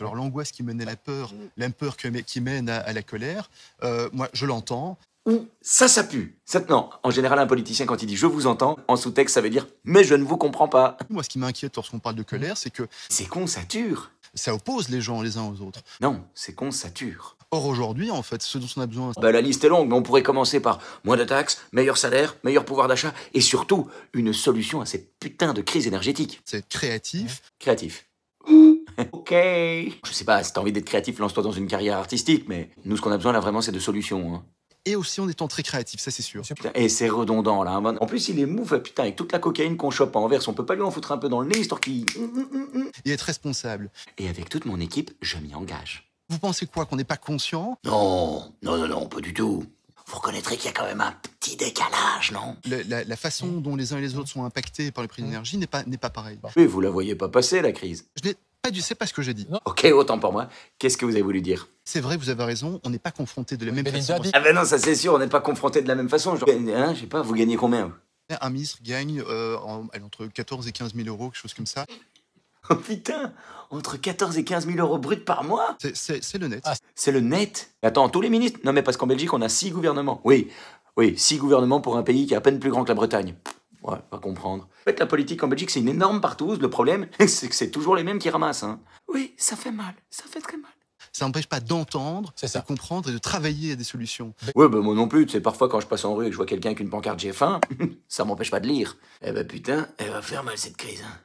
Alors l'angoisse qui menait à la peur, mm. la peur qui mène à, la colère, euh, moi je l'entends. Ou ça, ça pue. Maintenant, en général, un politicien, quand il dit je vous entends, en sous-texte, ça veut dire mais je ne vous comprends pas. Moi, ce qui m'inquiète lorsqu'on parle de colère, c'est que. C'est con, ça dure. Ça oppose les gens les uns aux autres. Non, c'est qu'on ça Or, aujourd'hui, en fait, ce dont on a besoin. Bah, la liste est longue, mais on pourrait commencer par moins de taxes, meilleur salaire, meilleur pouvoir d'achat et surtout une solution à cette putain de crise énergétique. C'est créatif. Créatif. ok. Je sais pas, si t'as envie d'être créatif, lance-toi dans une carrière artistique, mais nous, ce qu'on a besoin là vraiment, c'est de solutions. Hein. Et aussi en étant très créatif, ça c'est sûr. et c'est redondant là. Hein. En plus, il est mouf, putain, avec toute la cocaïne qu'on chope en verse, on peut pas lui en foutre un peu dans le nez histoire qu'il. Hum, hum, hum, et être responsable. Et avec toute mon équipe, je m'y engage. Vous pensez quoi, qu'on n'est pas conscient Non, non, non, non, pas du tout. Vous reconnaîtrez qu'il y a quand même un petit décalage, non la, façon dont les uns et les autres sont impactés par les prix d'énergie n'est pas, pas pareille. Mais vous la voyez pas passer, la crise. Je tu sais pas ce que j'ai dit. Ok, autant pour moi. Qu'est-ce que vous avez voulu dire C'est vrai, vous avez raison, on n'est pas confronté de la même façon. Ah ben non, ça c'est sûr, on n'est pas confronté de la même façon. Je hein, je sais pas, vous gagnez combien Un ministre gagne euh, entre 14 et 15 000 euros, quelque chose comme ça. Oh putain Entre 14 et 15 000 euros bruts par mois C'est le net. Ah. c'est le net Attends, tous les ministres Non mais parce qu'en Belgique, on a six gouvernements. Oui, oui, six gouvernements pour un pays qui est à peine plus grand que la Bretagne. Ouais, pas comprendre. En fait, la politique en Belgique, c'est une énorme partouze. Le problème, c'est que c'est toujours les mêmes qui ramassent. Hein. Oui, ça fait mal. Ça fait très mal. Ça n'empêche pas d'entendre, de comprendre et de travailler à des solutions. Ouais, bah moi non plus. sais, parfois quand je passe en rue et que je vois quelqu'un avec une pancarte GF1, ça m'empêche pas de lire. Eh ben putain, elle va faire mal cette crise. Hein.